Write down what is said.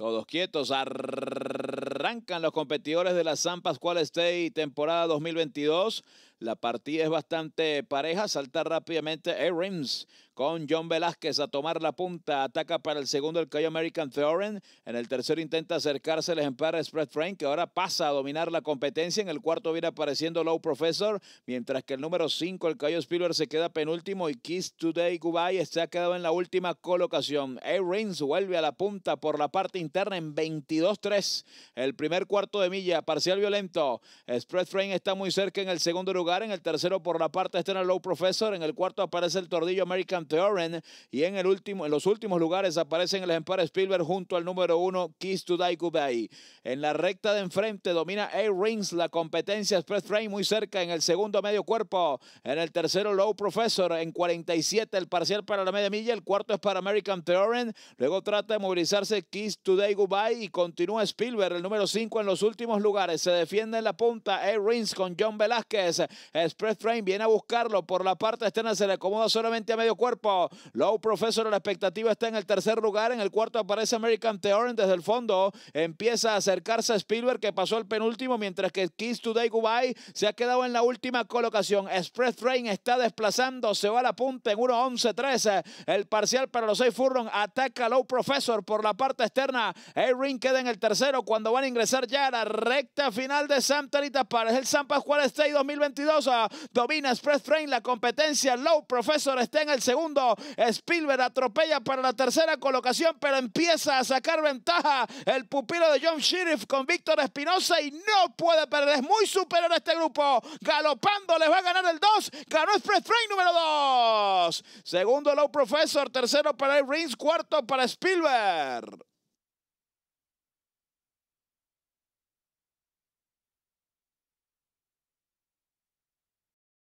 Todos quietos, arrancan los competidores de la San Pascual State temporada 2022. La partida es bastante pareja. Salta rápidamente A-Rims con John Velázquez a tomar la punta. Ataca para el segundo el Cayo American Theoren. En el tercero intenta acercarse el ejemplar Spread Frame que ahora pasa a dominar la competencia. En el cuarto viene apareciendo Low Professor, mientras que el número 5, el Cayo Spiller, se queda penúltimo y Kiss Today Goodbye se ha quedado en la última colocación. A-Rims vuelve a la punta por la parte interna en 22-3. El primer cuarto de milla, parcial violento. Spread Frame está muy cerca en el segundo lugar en el tercero por la parte este el Low Professor, en el cuarto aparece el Tordillo American Theorem y en, el último, en los últimos lugares aparecen el ejemplar Spielberg junto al número uno Kiss Today, Goodbye. En la recta de enfrente domina A-Rings, la competencia Express frame, muy cerca en el segundo medio cuerpo, en el tercero Low Professor, en 47 el parcial para la media milla, el cuarto es para American Theorem, luego trata de movilizarse Kiss Today Goodbye y continúa Spielberg, el número 5 en los últimos lugares, se defiende en la punta A-Rings con John Velázquez, Express Train viene a buscarlo por la parte externa, se le acomoda solamente a medio cuerpo. Low Professor, la expectativa está en el tercer lugar. En el cuarto aparece American Theorem desde el fondo. Empieza a acercarse a Spielberg, que pasó el penúltimo, mientras que Kiss Today Dubai se ha quedado en la última colocación. Express Train está desplazando, se va a la punta en 1-11-13. El parcial para los seis Furlong ataca Low Professor por la parte externa. A-Ring queda en el tercero cuando van a ingresar ya a la recta final de Santarita para el San Pascual State 2022. Ah, domina Express Train la competencia. Low Professor está en el segundo. Spielberg atropella para la tercera colocación, pero empieza a sacar ventaja el pupilo de John Sheriff con Víctor Espinosa y no puede perder. Es muy superior a este grupo. Galopando les va a ganar el 2. Ganó Express Train número 2. Segundo Low Professor. Tercero para el Rings. Cuarto para Spielberg.